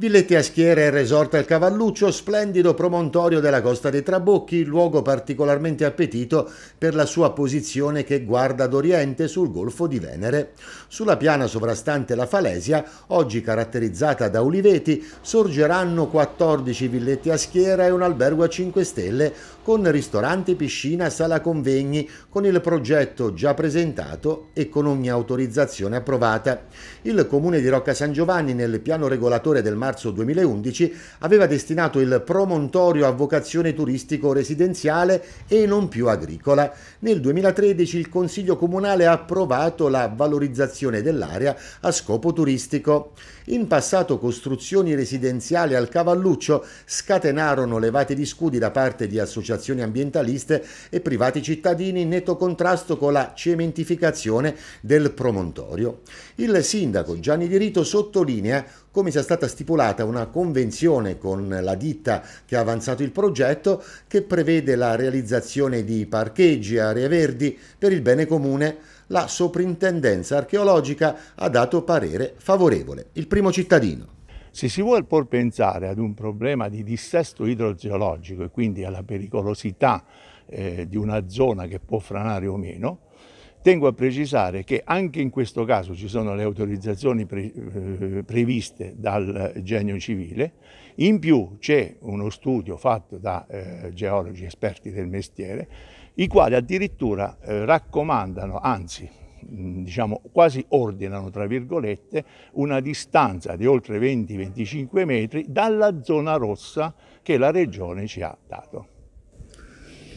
Villette Aschiere e Resort al Cavalluccio, splendido promontorio della costa dei Trabocchi, luogo particolarmente appetito per la sua posizione che guarda ad oriente sul Golfo di Venere. Sulla piana sovrastante la Falesia, oggi caratterizzata da uliveti, sorgeranno 14 villetti a schiera e un albergo a 5 stelle, con ristorante, piscina, sala convegni, con il progetto già presentato e con ogni autorizzazione approvata. Il comune di Rocca San Giovanni, nel piano regolatore del mare marzo 2011, aveva destinato il promontorio a vocazione turistico-residenziale e non più agricola. Nel 2013 il Consiglio Comunale ha approvato la valorizzazione dell'area a scopo turistico. In passato costruzioni residenziali al Cavalluccio scatenarono levate di scudi da parte di associazioni ambientaliste e privati cittadini in netto contrasto con la cementificazione del promontorio. Il sindaco Gianni Di Rito sottolinea come sia stata stipulata una convenzione con la ditta che ha avanzato il progetto che prevede la realizzazione di parcheggi, e aree verdi per il bene comune la soprintendenza archeologica ha dato parere favorevole. Il primo cittadino. Se si vuole pur pensare ad un problema di dissesto idrogeologico e quindi alla pericolosità eh, di una zona che può franare o meno, Tengo a precisare che anche in questo caso ci sono le autorizzazioni pre, eh, previste dal genio civile, in più c'è uno studio fatto da eh, geologi esperti del mestiere, i quali addirittura eh, raccomandano, anzi diciamo quasi ordinano tra virgolette una distanza di oltre 20-25 metri dalla zona rossa che la regione ci ha dato.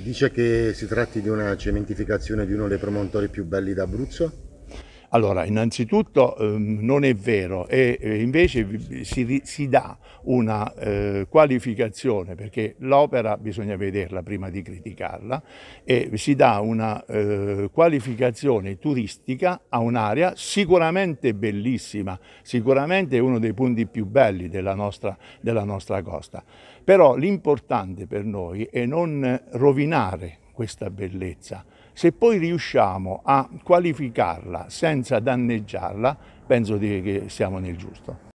Si Dice che si tratti di una cementificazione di uno dei promontori più belli d'Abruzzo? Allora, innanzitutto ehm, non è vero e eh, invece si, si, dà una eh, qualificazione, perché l'opera bisogna vederla prima di criticarla, e si dà una eh, qualificazione turistica a un'area sicuramente bellissima, sicuramente uno dei punti più belli della nostra, della nostra costa. Però l'importante per noi è non rovinare questa bellezza. Se poi riusciamo a qualificarla senza danneggiarla, penso dire che siamo nel giusto.